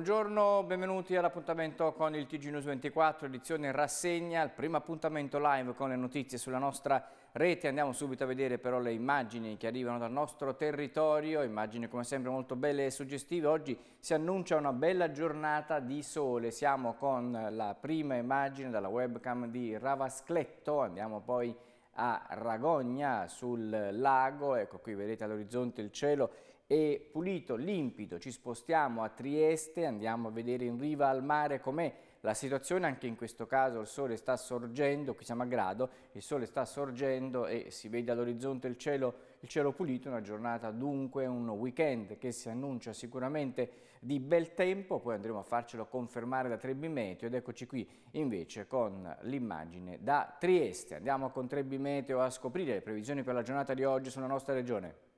Buongiorno, benvenuti all'appuntamento con il TG News 24, edizione rassegna, il primo appuntamento live con le notizie sulla nostra rete. Andiamo subito a vedere però le immagini che arrivano dal nostro territorio, immagini come sempre molto belle e suggestive. Oggi si annuncia una bella giornata di sole, siamo con la prima immagine dalla webcam di Ravascletto, andiamo poi a Ragogna sul lago, ecco qui vedete all'orizzonte il cielo e pulito, limpido. Ci spostiamo a Trieste, andiamo a vedere in riva al mare com'è la situazione, anche in questo caso il sole sta sorgendo, qui siamo a grado, il sole sta sorgendo e si vede all'orizzonte il, cielo, il cielo, pulito, una giornata dunque, un weekend che si annuncia sicuramente di bel tempo, poi andremo a farcelo confermare da Trebbi Meteo ed eccoci qui invece con l'immagine da Trieste. Andiamo con Trebbi Meteo a scoprire le previsioni per la giornata di oggi sulla nostra regione.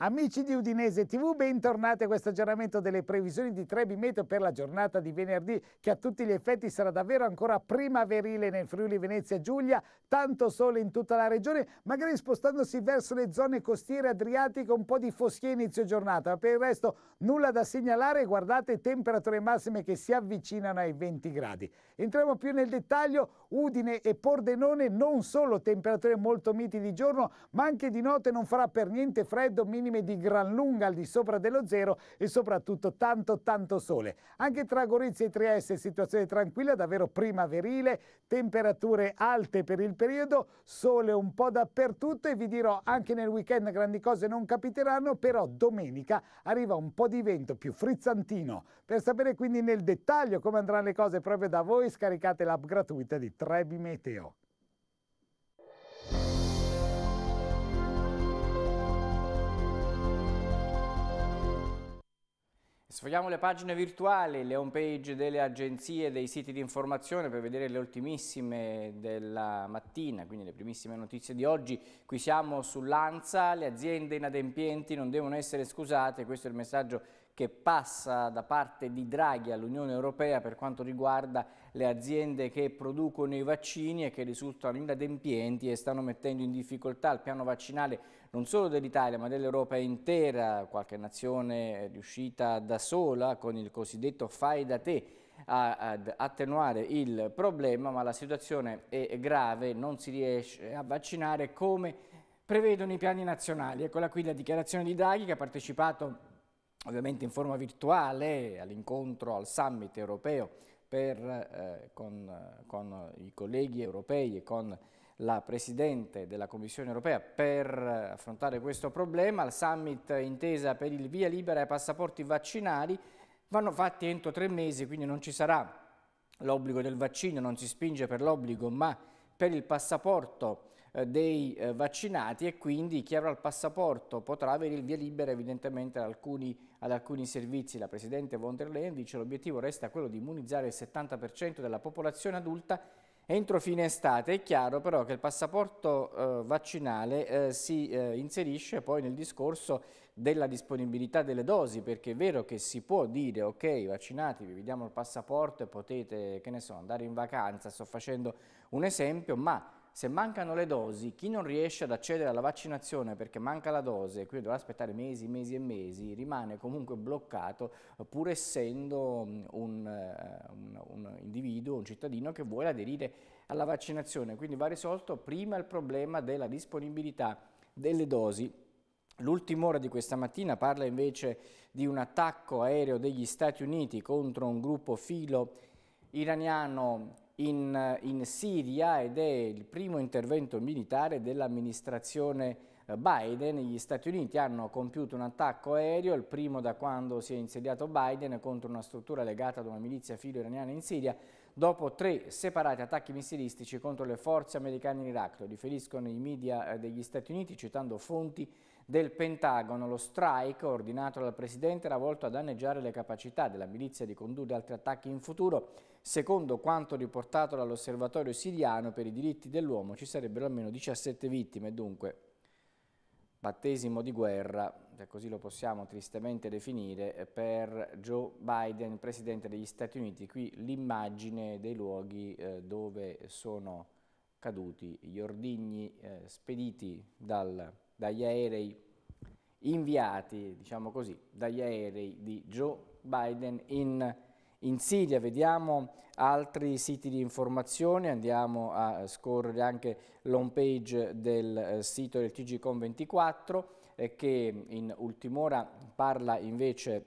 Amici di Udinese TV, bentornati a questo aggiornamento delle previsioni di Trebi Meteo per la giornata di venerdì, che a tutti gli effetti sarà davvero ancora primaverile nel Friuli Venezia Giulia, tanto sole in tutta la regione, magari spostandosi verso le zone costiere adriatiche un po' di foschia inizio giornata, ma per il resto nulla da segnalare, guardate temperature massime che si avvicinano ai 20 gradi. Entriamo più nel dettaglio, Udine e Pordenone non solo temperature molto miti di giorno, ma anche di notte non farà per niente freddo, minimo minime di gran lunga al di sopra dello zero e soprattutto tanto tanto sole. Anche tra Gorizia e Trieste situazione tranquilla, davvero primaverile, temperature alte per il periodo, sole un po' dappertutto e vi dirò anche nel weekend grandi cose non capiteranno, però domenica arriva un po' di vento più frizzantino. Per sapere quindi nel dettaglio come andranno le cose proprio da voi scaricate l'app gratuita di Trebi Meteo. Sfogliamo le pagine virtuali, le home page delle agenzie e dei siti di informazione per vedere le ultimissime della mattina, quindi le primissime notizie di oggi. Qui siamo sull'ANSA, le aziende inadempienti non devono essere scusate, questo è il messaggio che passa da parte di Draghi all'Unione Europea per quanto riguarda le aziende che producono i vaccini e che risultano inadempienti e stanno mettendo in difficoltà il piano vaccinale non solo dell'Italia ma dell'Europa intera, qualche nazione è riuscita da sola con il cosiddetto fai da te ad attenuare il problema, ma la situazione è grave, non si riesce a vaccinare come prevedono i piani nazionali. Eccola qui la dichiarazione di Draghi che ha partecipato ovviamente in forma virtuale all'incontro al summit europeo per, eh, con, con, i colleghi europei e con la Presidente della Commissione europea per affrontare questo problema. Al summit intesa per il via libera ai passaporti vaccinali vanno fatti entro tre mesi, quindi non ci sarà l'obbligo del vaccino, non si spinge per l'obbligo, ma per il passaporto eh, dei eh, vaccinati e quindi chi avrà il passaporto potrà avere il via libera evidentemente ad alcuni, ad alcuni servizi. La Presidente von der Leyen dice che l'obiettivo resta quello di immunizzare il 70% della popolazione adulta Entro fine estate è chiaro però che il passaporto eh, vaccinale eh, si eh, inserisce poi nel discorso della disponibilità delle dosi, perché è vero che si può dire ok vaccinatevi, vi diamo il passaporto e potete, che ne so, andare in vacanza, sto facendo un esempio, ma se mancano le dosi, chi non riesce ad accedere alla vaccinazione perché manca la dose, quindi dovrà aspettare mesi, mesi e mesi, rimane comunque bloccato eh, pur essendo mm, un, eh, un, un individuo, un cittadino che vuole aderire alla vaccinazione. Quindi va risolto prima il problema della disponibilità delle dosi L'ultima ora di questa mattina parla invece di un attacco aereo degli Stati Uniti contro un gruppo filo iraniano in, in Siria ed è il primo intervento militare dell'amministrazione eh, Biden. Gli Stati Uniti hanno compiuto un attacco aereo, il primo da quando si è insediato Biden, contro una struttura legata ad una milizia filo-iraniana in Siria, dopo tre separati attacchi missilistici contro le forze americane in Iraq. Lo riferiscono i media eh, degli Stati Uniti citando fonti del Pentagono. Lo strike ordinato dal Presidente era volto a danneggiare le capacità della milizia di condurre altri attacchi in futuro Secondo quanto riportato dall'Osservatorio siriano per i diritti dell'uomo ci sarebbero almeno 17 vittime, dunque battesimo di guerra, cioè così lo possiamo tristemente definire, per Joe Biden, Presidente degli Stati Uniti. Qui l'immagine dei luoghi eh, dove sono caduti gli ordigni eh, spediti dal, dagli aerei inviati, diciamo così, dagli aerei di Joe Biden in Siria in Siria, vediamo altri siti di informazione, andiamo a scorrere anche l'home page del eh, sito del TGCOM24 eh, che in ultim'ora parla invece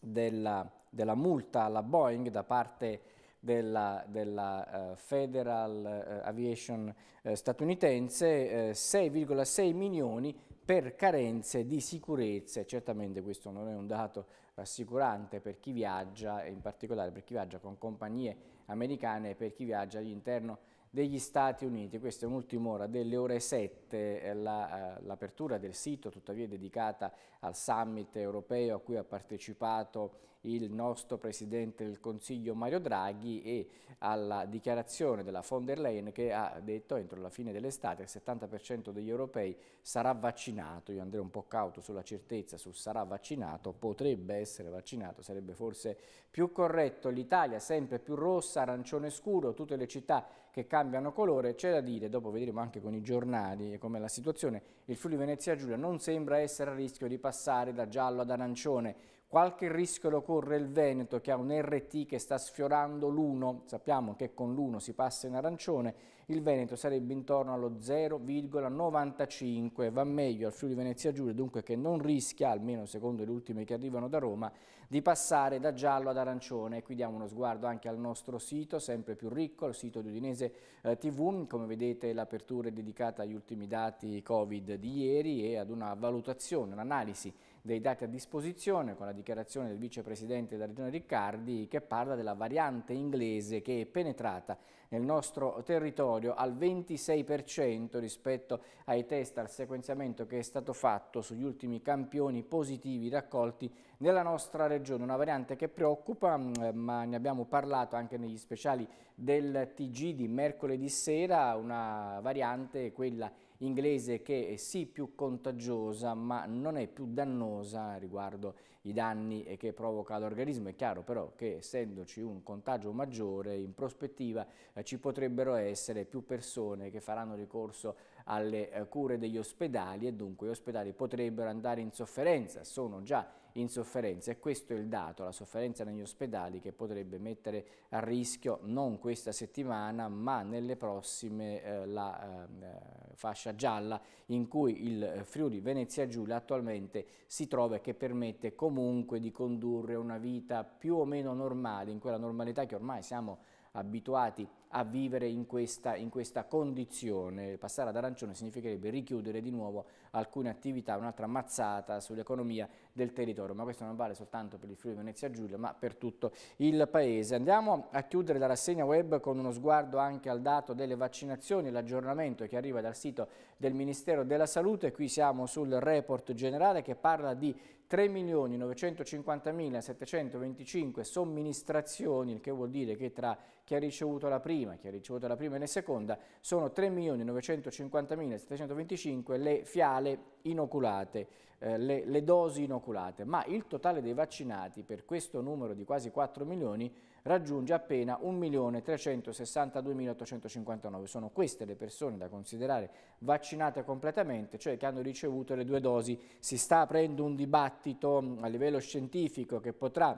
della, della, multa alla Boeing da parte della, della eh, Federal Aviation statunitense, 6,6 milioni per carenze di sicurezza. Certamente questo non è un dato rassicurante per chi viaggia, e in particolare per chi viaggia con compagnie americane e per chi viaggia all'interno degli Stati Uniti. Questa è un'ultima ora delle ore 7, eh, eh, l'apertura la, del sito tuttavia è dedicata al summit europeo a cui ha partecipato il nostro Presidente del Consiglio Mario Draghi e alla dichiarazione della von der Leyen che ha detto entro la fine dell'estate il 70% degli europei sarà vaccinato. Io andrei un po' cauto sulla certezza su sarà vaccinato, potrebbe essere vaccinato, sarebbe forse più corretto. L'Italia sempre più rossa, arancione scuro, tutte le città che cambiano colore. C'è da dire, dopo vedremo anche con i giornali com'è la situazione, il Friuli Venezia Giulia non sembra essere a rischio di passare da giallo ad arancione Qualche rischio lo corre il Veneto che ha un RT che sta sfiorando l'1, sappiamo che con l'1 si passa in arancione, il Veneto sarebbe intorno allo 0,95, va meglio al Friuli Venezia Giulia dunque che non rischia, almeno secondo le ultime che arrivano da Roma, di passare da giallo ad arancione. Qui diamo uno sguardo anche al nostro sito, sempre più ricco, il sito di Udinese eh, TV, come vedete l'apertura è dedicata agli ultimi dati Covid di ieri e ad una valutazione, un'analisi dei dati a disposizione con la dichiarazione del vicepresidente della regione Riccardi che parla della variante inglese che è penetrata nel nostro territorio al 26% rispetto ai test al sequenziamento che è stato fatto sugli ultimi campioni positivi raccolti nella nostra regione. Una variante che preoccupa, mm, ma ne abbiamo parlato anche negli speciali del TG di mercoledì sera, una variante quella inglese che è sì più contagiosa ma non è più dannosa riguardo i danni che provoca all'organismo. È chiaro però che essendoci un contagio maggiore in prospettiva eh, ci potrebbero essere più persone che faranno ricorso alle eh, cure degli ospedali e dunque gli ospedali potrebbero andare in sofferenza, sono già in sofferenza e questo è il dato, la sofferenza negli ospedali che potrebbe mettere a rischio non questa settimana ma nelle prossime eh, la ehm, eh, fascia gialla in cui il eh, Friuli Venezia Giulia attualmente si trova e che permette comunque di condurre una vita più o meno normale, in quella normalità che ormai siamo abituati a a vivere in questa, in questa condizione. Passare ad arancione significherebbe richiudere di nuovo alcune attività, un'altra mazzata sull'economia del territorio, ma questo non vale soltanto per il Friuli Venezia Giulia, ma per tutto il Paese. Andiamo a chiudere la rassegna web con uno sguardo anche al dato delle vaccinazioni, l'aggiornamento che arriva dal sito del Ministero della Salute, qui siamo sul report generale che parla di 3.950.725 somministrazioni, il che vuol dire che tra chi ha ricevuto la prima, chi ha ricevuto la prima e la seconda, sono 3.950.725 le fiale inoculate, eh, le, le dosi inoculate, ma il totale dei vaccinati per questo numero di quasi 4 milioni raggiunge appena 1.362.859. Sono queste le persone da considerare vaccinate completamente, cioè che hanno ricevuto le due dosi. Si sta aprendo un dibattito a livello scientifico che potrà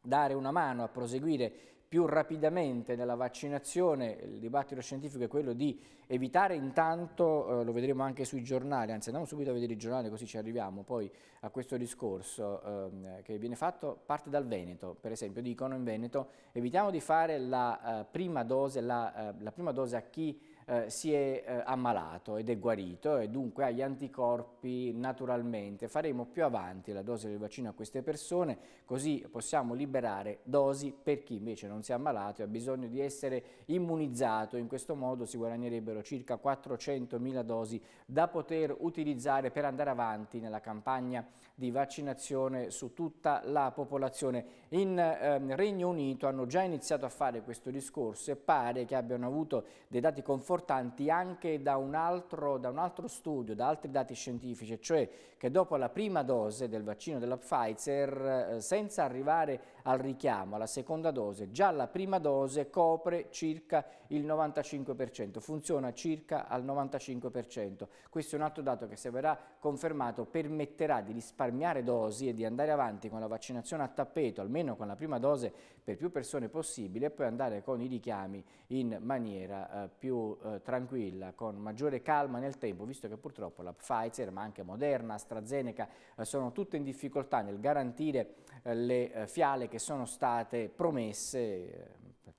dare una mano a proseguire più rapidamente nella vaccinazione, il dibattito scientifico è quello di evitare intanto, eh, lo vedremo anche sui giornali, anzi andiamo subito a vedere i giornali così ci arriviamo poi a questo discorso eh, che viene fatto, parte dal Veneto, per esempio dicono in Veneto evitiamo di fare la, eh, prima, dose, la, eh, la prima dose a chi eh, si è eh, ammalato ed è guarito e dunque ha gli anticorpi naturalmente. Faremo più avanti la dose del vaccino a queste persone, così possiamo liberare dosi per chi invece non si è ammalato e ha bisogno di essere immunizzato. In questo modo si guadagnerebbero circa 400.000 dosi da poter utilizzare per andare avanti nella campagna di vaccinazione su tutta la popolazione in eh, Regno Unito hanno già iniziato a fare questo discorso e pare che abbiano avuto dei dati confortanti anche da un altro, da un altro studio, da altri dati scientifici, cioè che dopo la prima dose del vaccino della Pfizer, eh, senza arrivare al richiamo, alla seconda dose. Già la prima dose copre circa il 95%, funziona circa al 95%. Questo è un altro dato che se verrà confermato permetterà di risparmiare dosi e di andare avanti con la vaccinazione a tappeto, almeno con la prima dose per più persone possibile e poi andare con i richiami in maniera eh, più eh, tranquilla, con maggiore calma nel tempo, visto che purtroppo la Pfizer, ma anche Moderna, AstraZeneca eh, sono tutte in difficoltà nel garantire eh, le eh, fiale che sono state promesse, eh,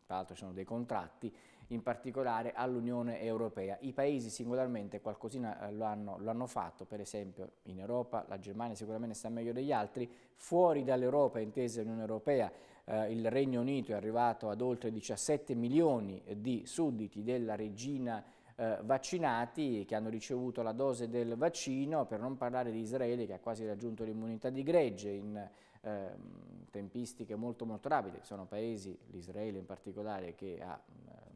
tra l'altro ci sono dei contratti, in particolare all'Unione Europea. I paesi singolarmente qualcosina lo hanno, lo hanno, fatto, per esempio in Europa la Germania sicuramente sta meglio degli altri, fuori dall'Europa, intesa l'Unione Europea, eh, il Regno Unito è arrivato ad oltre 17 milioni di sudditi della regina eh, vaccinati che hanno ricevuto la dose del vaccino, per non parlare di Israele che ha quasi raggiunto l'immunità di gregge in eh, tempistiche molto molto rapide. Sono paesi, l'Israele in particolare, che ha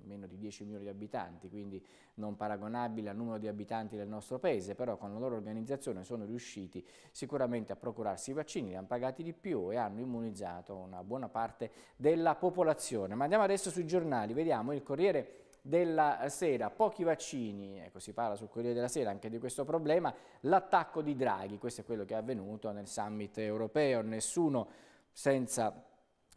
meno di 10 milioni di abitanti, quindi non paragonabile al numero di abitanti del nostro paese, però con la loro organizzazione sono riusciti sicuramente a procurarsi i vaccini, li hanno pagati di più e hanno immunizzato una buona parte della popolazione. Ma andiamo adesso sui giornali, vediamo il Corriere della Sera, pochi vaccini, ecco si parla sul Corriere della Sera anche di questo problema, l'attacco di Draghi, questo è quello che è avvenuto nel summit europeo, nessuno senza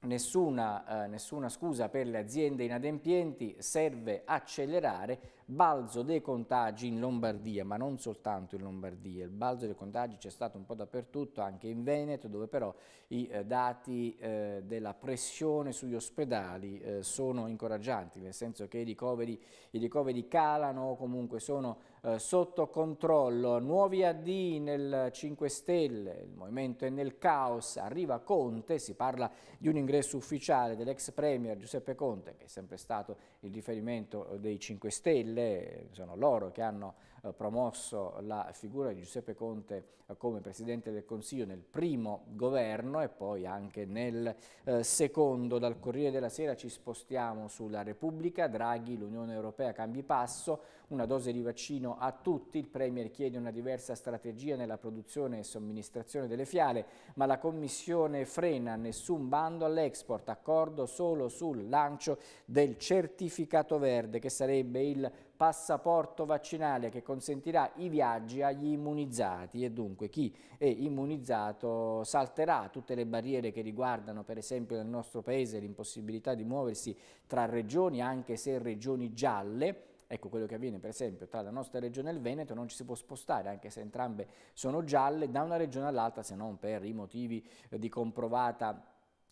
Nessuna, eh, nessuna, scusa per le aziende inadempienti, serve accelerare balzo dei contagi in Lombardia, ma non soltanto in Lombardia, il balzo dei contagi c'è stato un po' dappertutto, anche in Veneto, dove però i eh, dati eh, della pressione sugli ospedali eh, sono incoraggianti, nel senso che i ricoveri, i ricoveri calano, comunque sono eh, sotto controllo, nuovi AD nel 5 Stelle, il movimento è nel caos, arriva Conte, si parla di un ingresso ufficiale dell'ex Premier Giuseppe Conte, che è sempre stato il riferimento eh, dei 5 Stelle, delle, sono loro che hanno eh, promosso la figura di Giuseppe Conte eh, come Presidente del Consiglio nel primo governo e poi anche nel eh, secondo. Dal Corriere della Sera ci spostiamo sulla Repubblica, Draghi, l'Unione Europea cambi passo, una dose di vaccino a tutti, il Premier chiede una diversa strategia nella produzione e somministrazione delle fiale, ma la Commissione frena nessun bando all'export, accordo solo sul lancio del certificato verde che sarebbe il passaporto vaccinale che consentirà i viaggi agli immunizzati e dunque chi è immunizzato salterà tutte le barriere che riguardano per esempio nel nostro paese l'impossibilità di muoversi tra regioni anche se regioni gialle Ecco quello che avviene per esempio tra la nostra regione e il Veneto, non ci si può spostare anche se entrambe sono gialle da una regione all'altra se non per i motivi eh, di comprovata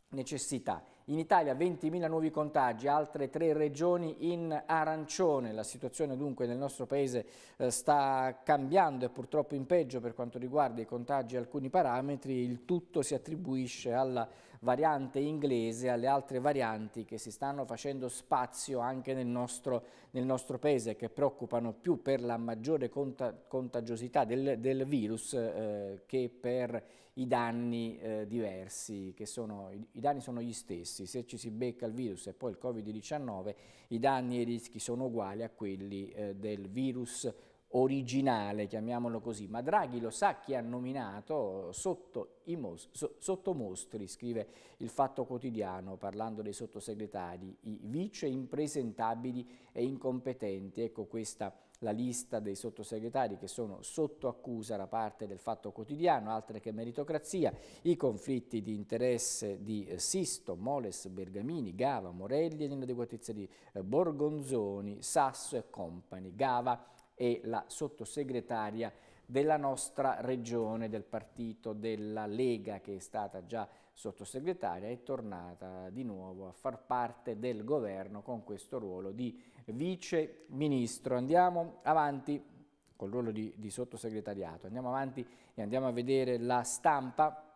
necessità. In Italia 20.000 nuovi contagi, altre tre regioni in arancione. La situazione dunque nel nostro paese eh, sta cambiando e purtroppo in peggio per quanto riguarda i contagi e alcuni parametri. Il tutto si attribuisce alla variante inglese e alle altre varianti che si stanno facendo spazio anche nel nostro, nel nostro paese che preoccupano più per la maggiore contagiosità del, del virus eh, che per i danni eh, diversi, che sono, i, i danni sono gli stessi, se ci si becca il virus e poi il Covid-19 i danni e i rischi sono uguali a quelli eh, del virus originale, chiamiamolo così, ma Draghi lo sa chi ha nominato sotto, mos so sotto mostri, scrive il Fatto Quotidiano, parlando dei sottosegretari, i vice impresentabili e incompetenti, ecco questa la lista dei sottosegretari che sono sotto accusa da parte del Fatto Quotidiano, altre che meritocrazia, i conflitti di interesse di eh, Sisto, Moles, Bergamini, Gava, Morelli e l'inadeguatezza di eh, Borgonzoni, Sasso e Company. Gava è la sottosegretaria della nostra regione, del partito della Lega che è stata già sottosegretaria, è tornata di nuovo a far parte del governo con questo ruolo di vice ministro. Andiamo avanti col ruolo di, di sottosegretariato, andiamo avanti e andiamo a vedere la stampa.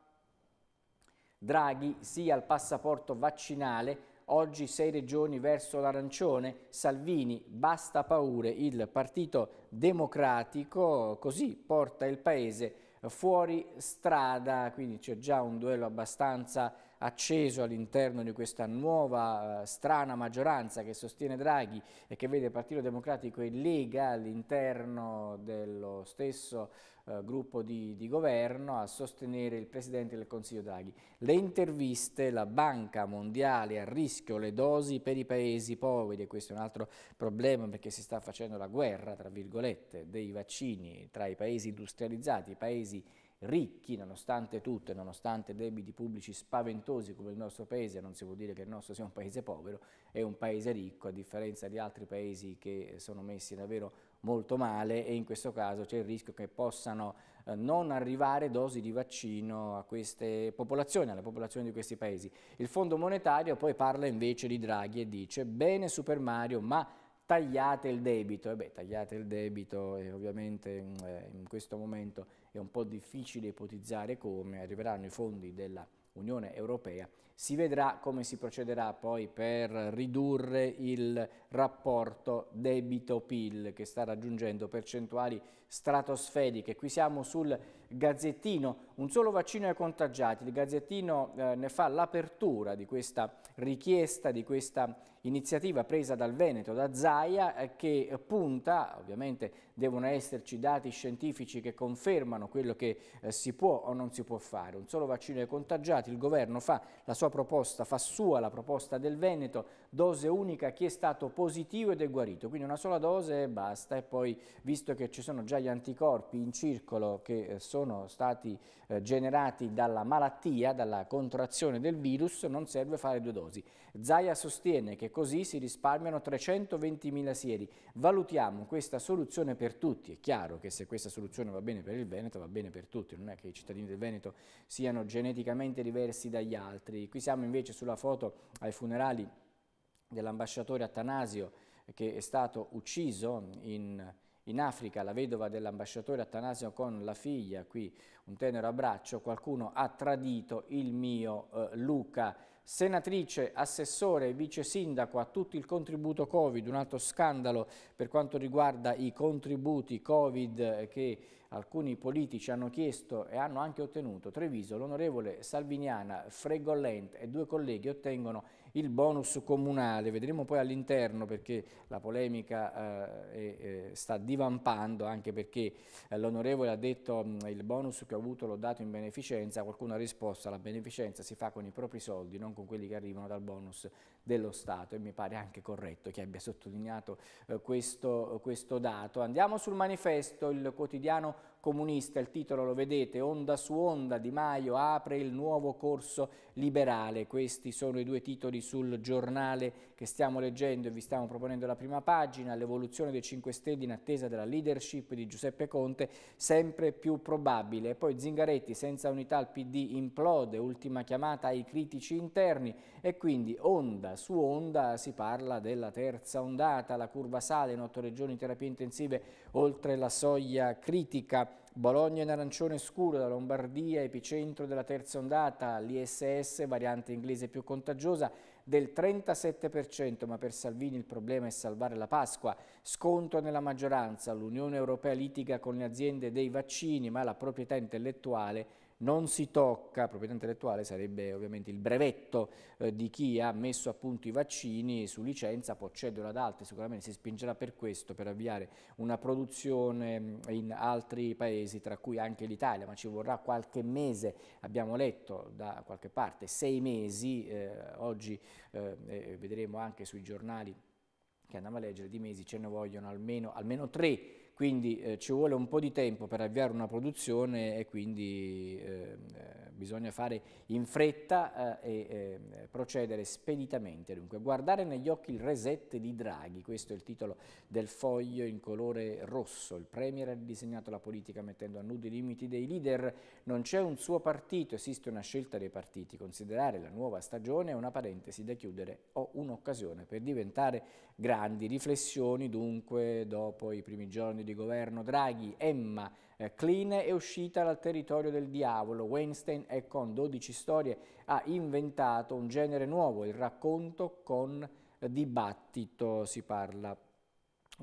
Draghi sì al passaporto vaccinale, oggi sei regioni verso l'arancione, Salvini basta paure, il Partito Democratico così porta il Paese fuori strada, quindi c'è già un duello abbastanza acceso all'interno di questa nuova eh, strana maggioranza che sostiene Draghi e che vede il Partito Democratico e Lega all'interno dello stesso eh, gruppo di, di, governo a sostenere il Presidente del Consiglio Draghi. Le interviste, la Banca Mondiale a rischio, le dosi per i paesi poveri, e questo è un altro problema perché si sta facendo la guerra, tra virgolette, dei vaccini tra i paesi industrializzati, i paesi ricchi nonostante tutto e nonostante debiti pubblici spaventosi come il nostro paese, non si può dire che il nostro sia un paese povero, è un paese ricco a differenza di altri paesi che sono messi davvero molto male e in questo caso c'è il rischio che possano eh, non arrivare dosi di vaccino a queste popolazioni, alle popolazioni di questi paesi. Il Fondo Monetario poi parla invece di Draghi e dice bene Super Mario ma tagliate il debito. E beh, tagliate il debito e ovviamente mm, eh, in questo momento è un po' difficile ipotizzare come arriveranno i fondi della Unione Europea si vedrà come si procederà poi per ridurre il rapporto debito-PIL che sta raggiungendo percentuali stratosferiche. Qui siamo sul Gazzettino, un solo vaccino ai contagiati. Il Gazzettino eh, ne fa l'apertura di questa richiesta, di questa iniziativa presa dal Veneto, da Zaia, eh, che punta, ovviamente devono esserci dati scientifici che confermano quello che eh, si può o non si può fare. Un solo vaccino ai contagiati, il governo fa la sua sua proposta, fa sua la proposta del Veneto, dose unica a chi è stato positivo ed è guarito, quindi una sola dose e basta e poi visto che ci sono già gli anticorpi in circolo che eh, sono stati eh, generati dalla malattia, dalla contrazione del virus, non serve fare due dosi. Zaia sostiene che così si risparmiano 320.000 sieri. Valutiamo questa soluzione per tutti. È chiaro che se questa soluzione va bene per il Veneto, va bene per tutti. Non è che i cittadini del Veneto siano geneticamente diversi dagli altri. Qui siamo invece sulla foto ai funerali dell'ambasciatore Attanasio che è stato ucciso in... In Africa la vedova dell'ambasciatore Attanasio con la figlia, qui un tenero abbraccio, qualcuno ha tradito il mio eh, Luca senatrice, assessore e vice sindaco a tutto il contributo Covid, un altro scandalo per quanto riguarda i contributi Covid che alcuni politici hanno chiesto e hanno anche ottenuto. Treviso, l'onorevole Salviniana, Fregolent e due colleghi ottengono il bonus comunale, vedremo poi all'interno perché la polemica eh, eh, sta divampando anche perché eh, l'onorevole ha detto mh, mm, il bonus che ho avuto l'ho dato in beneficenza, qualcuno ha risposto la beneficenza si fa con i propri soldi, non con quelli che arrivano dal bonus dello Stato e mi pare anche corretto che abbia sottolineato eh, questo, eh, questo dato. Andiamo sul manifesto, il quotidiano comunista, il titolo lo vedete, onda su onda Di Maio apre il nuovo corso liberale, questi sono i due titoli sul giornale che stiamo leggendo e vi stiamo proponendo la prima pagina, l'evoluzione dei 5 Stelle in attesa della leadership di Giuseppe Conte sempre più probabile, poi Zingaretti senza unità al PD implode, ultima chiamata ai critici interni e quindi onda su onda si parla della terza ondata, la curva sale in otto regioni terapie intensive oltre la soglia critica, Bologna in arancione scuro, la Lombardia epicentro della terza ondata, l'ISS variante inglese più contagiosa del 37%, ma per Salvini il problema è salvare la Pasqua. Sconto nella maggioranza, l'Unione Europea litiga con le aziende dei vaccini, ma la proprietà intellettuale non si tocca, proprietà intellettuale sarebbe ovviamente il brevetto eh, di chi ha messo a punto i vaccini su licenza, può cederlo ad altri, sicuramente si spingerà per questo, per avviare una produzione mm, in altri paesi, tra cui anche l'Italia, ma ci vorrà qualche mese, abbiamo letto da qualche parte, sei mesi, eh, oggi eh, vedremo anche sui giornali che andiamo a leggere, di mesi ce ne vogliono almeno, almeno tre quindi eh, ci vuole un po' di tempo per avviare una produzione e quindi ehm, eh, bisogna fare in fretta eh, e ehm, procedere speditamente. Dunque, guardare negli occhi il reset di Draghi, questo è il titolo del foglio in colore rosso. Il Premier ha disegnato la politica mettendo a nudo i limiti dei leader. Non c'è un suo partito, esiste una scelta dei partiti. Considerare la nuova stagione è una parentesi da chiudere o un'occasione per diventare grandi. Riflessioni dunque dopo i primi giorni di governo Draghi, Emma eh, Klein, è uscita dal territorio del diavolo. Weinstein è con 12 storie ha inventato un genere nuovo, il racconto con dibattito si parla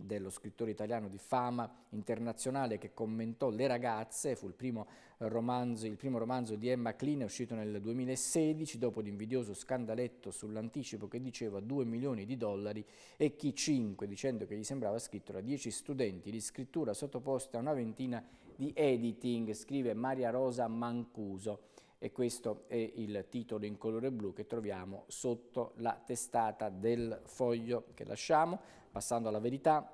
dello scrittore italiano di fama internazionale che commentò Le ragazze, fu il primo romanzo, il primo romanzo di Emma Kline uscito nel 2016 dopo l'invidioso scandaletto sull'anticipo che diceva 2 milioni di dollari e chi 5 dicendo che gli sembrava scritto da 10 studenti di scrittura sottoposta a una ventina di editing, scrive Maria Rosa Mancuso e questo è il titolo in colore blu che troviamo sotto la testata del foglio che lasciamo. Passando alla verità,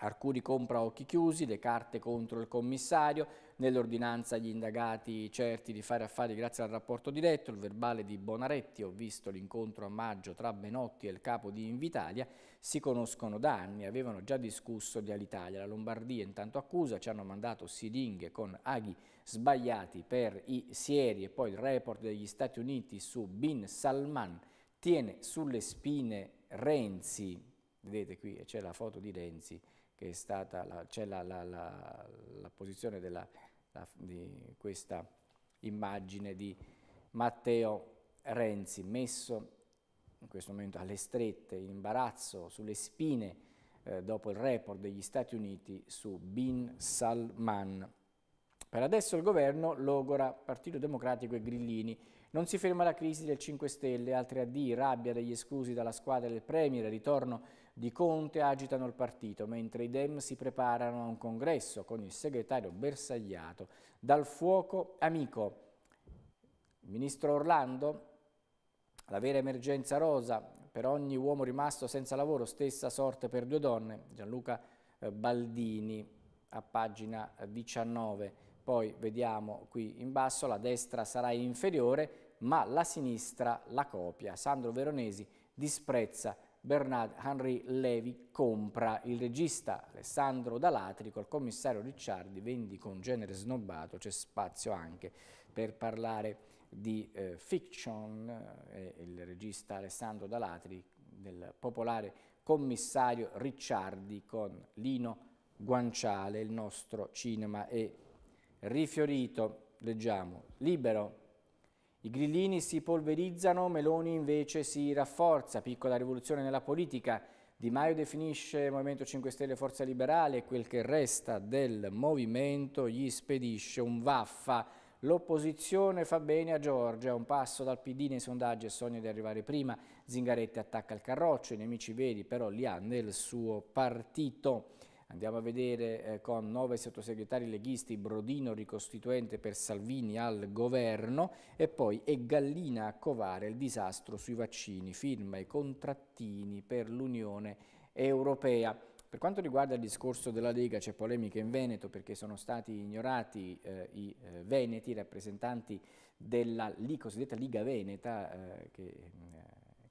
Arcuri compra occhi chiusi, le carte contro il commissario, nell'ordinanza gli indagati certi di fare affari grazie al rapporto diretto, il verbale di Bonaretti, ho visto l'incontro a maggio tra Benotti e il capo di Invitalia, si conoscono da anni, avevano già discusso di Alitalia, la Lombardia intanto accusa, ci hanno mandato siringhe con aghi sbagliati per i sieri e poi il report degli Stati Uniti su Bin Salman tiene sulle spine Renzi, vedete qui c'è la foto di Renzi, che è stata la, la, la, la posizione della la, di questa immagine di Matteo Renzi, messo in questo momento alle strette, in imbarazzo, sulle spine, eh, dopo il report degli Stati Uniti su Bin Salman. Per adesso il governo logora Partito Democratico e Grillini. Non si ferma la crisi del 5 Stelle, altri AD, rabbia degli esclusi dalla squadra del Premier, ritorno di Conte agitano il partito, mentre i Dem si preparano a un congresso con il segretario bersagliato dal fuoco amico. Il ministro Orlando, la vera emergenza rosa, per ogni uomo rimasto senza lavoro, stessa sorte per due donne, Gianluca eh, Baldini a pagina 19. Poi vediamo qui in basso, la destra sarà inferiore, ma la sinistra la copia. Sandro Veronesi disprezza Bernard Henry Levy compra il regista Alessandro D'Alatri col commissario Ricciardi, vendi con genere snobbato, c'è spazio anche per parlare di eh, fiction, eh, il regista Alessandro D'Alatri del popolare commissario Ricciardi con Lino Guanciale, il nostro cinema è rifiorito, leggiamo, libero i grillini si polverizzano, Meloni invece si rafforza, piccola rivoluzione nella politica. Di Maio definisce Movimento 5 Stelle Forza Liberale e quel che resta del movimento gli spedisce un vaffa. L'opposizione fa bene a Giorgia, un passo dal PD nei sondaggi e sogna di arrivare prima. Zingaretti attacca il carroccio, i nemici veri però li ha nel suo partito. Andiamo a vedere eh, con nove sottosegretari leghisti Brodino ricostituente per Salvini al governo e poi è Gallina a covare il disastro sui vaccini, firma i contrattini per l'Unione Europea. Per quanto riguarda il discorso della Lega c'è polemica in Veneto perché sono stati ignorati eh, i eh, veneti, i rappresentanti della li, cosiddetta Liga Veneta, eh, che, eh,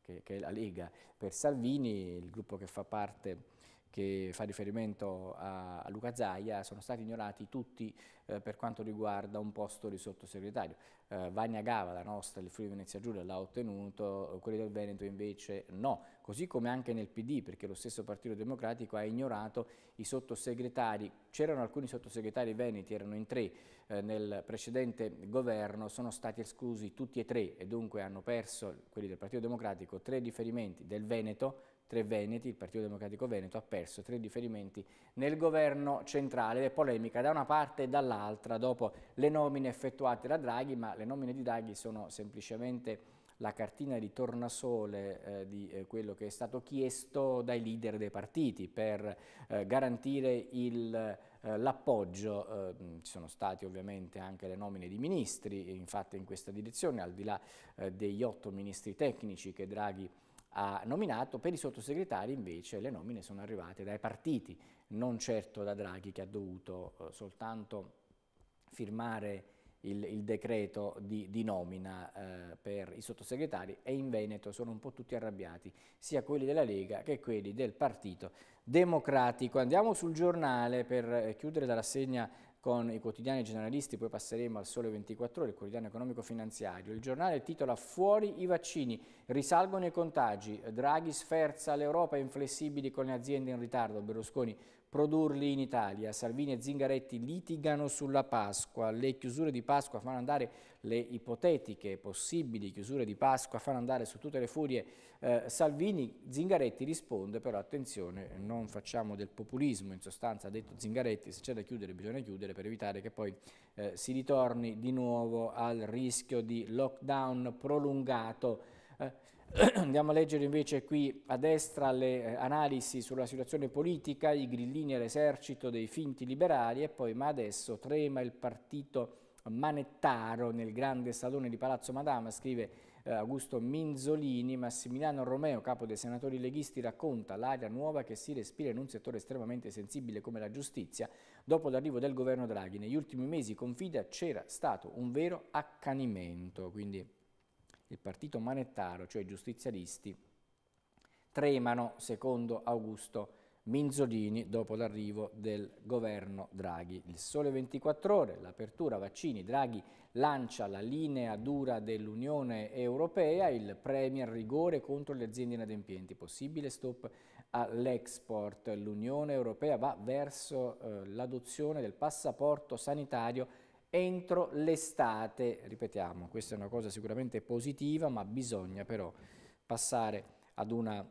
che, che è la Lega per Salvini, il gruppo che fa parte che fa riferimento a, a Luca Zaia, sono stati ignorati tutti eh, per quanto riguarda un posto di sottosegretario. Eh, Vagna Gava, la nostra, il Friuli Venezia Giulia, l'ha ottenuto, quelli del Veneto invece no, così come anche nel PD, perché lo stesso Partito Democratico ha ignorato i sottosegretari, c'erano alcuni sottosegretari veneti, erano in tre eh, nel precedente governo, sono stati esclusi tutti e tre e dunque hanno perso, quelli del Partito Democratico, tre riferimenti del Veneto, Tre Veneti, il Partito Democratico Veneto, ha perso tre riferimenti nel governo centrale. È polemica da una parte e dall'altra dopo le nomine effettuate da Draghi, ma le nomine di Draghi sono semplicemente la cartina di tornasole eh, di eh, quello che è stato chiesto dai leader dei partiti per eh, garantire eh, l'appoggio. Eh, ci sono state ovviamente anche le nomine di ministri, eh, infatti in questa direzione, al di là degli otto ministri tecnici che Draghi ha ha nominato, per i sottosegretari invece le nomine sono arrivate dai partiti, non certo da Draghi che ha dovuto eh, soltanto firmare il, il decreto di, di nomina eh, per i sottosegretari e in Veneto sono un po' tutti arrabbiati, sia quelli della Lega che quelli del Partito Democratico. Andiamo sul giornale per eh, chiudere la rassegna con i quotidiani giornalisti, poi passeremo al Sole 24 Ore, il quotidiano economico-finanziario. Il giornale titola Fuori i vaccini, risalgono i contagi, Draghi sferza l'Europa inflessibili con le aziende in ritardo, Berlusconi produrli in Italia. Salvini e Zingaretti litigano sulla Pasqua, le chiusure di Pasqua fanno andare le ipotetiche possibili chiusure di Pasqua fanno andare su tutte le furie eh, Salvini, Zingaretti risponde però attenzione non facciamo del populismo in sostanza ha detto Zingaretti se c'è da chiudere bisogna chiudere per evitare che poi eh, si ritorni di nuovo al rischio di lockdown prolungato Andiamo a leggere invece qui a destra le eh, analisi sulla situazione politica, i grillini e l'esercito dei finti liberali e poi ma adesso trema il partito manettaro nel grande salone di Palazzo Madama, scrive eh, Augusto Minzolini, Massimiliano Romeo, capo dei senatori leghisti, racconta l'aria nuova che si respira in un settore estremamente sensibile come la giustizia dopo l'arrivo del governo Draghi. Negli ultimi mesi, confida, c'era stato un vero accanimento, quindi il partito manettaro, cioè i giustizialisti, tremano, secondo Augusto Minzolini, dopo l'arrivo del governo Draghi. Il sole 24 ore, l'apertura vaccini, Draghi lancia la linea dura dell'Unione Europea, il premier rigore contro le aziende inadempienti, possibile stop all'export. L'Unione Europea va verso eh, l'adozione del passaporto sanitario entro l'estate. Ripetiamo, questa è una cosa sicuramente positiva, ma bisogna però passare ad una,